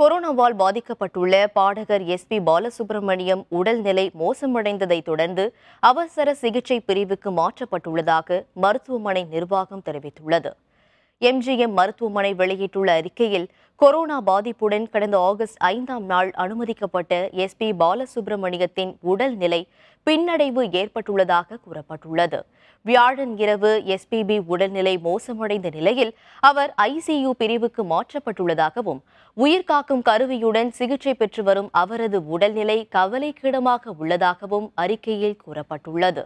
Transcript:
கொரோனாவால் பாதிக்கப்பட்டுள்ள பாடகர் எஸ் பி பாலசுப்ரமணியம் உடல்நிலை மோசமடைந்ததை தொடர்ந்து அவசர சிகிச்சை பிரிவுக்கு மாற்றப்பட்டுள்ளதாக மருத்துவமனை நிர்வாகம் தெரிவித்துள்ளது எம்ஜிஎம் மருத்துவமனை வெளியிட்டுள்ள அறிக்கையில் கொரோனா பாதிப்புடன் கடந்த ஆகஸ்ட் ஐந்தாம் நாள் அனுமதிக்கப்பட்ட எஸ்பி பாலசுப்ரமணியத்தின் உடல்நிலை பின்னடைவு ஏற்பட்டுள்ளதாக கூறப்பட்டுள்ளது வியாழன் இரவு எஸ்பிபி உடல்நிலை மோசமடைந்த நிலையில் அவர் ஐசியு பிரிவுக்கு மாற்றப்பட்டுள்ளதாகவும் உயிர்காக்கும் கருவியுடன் சிகிச்சை பெற்று வரும் அவரது உடல்நிலை கவலைக்கிடமாக உள்ளதாகவும் அறிக்கையில் கூறப்பட்டுள்ளது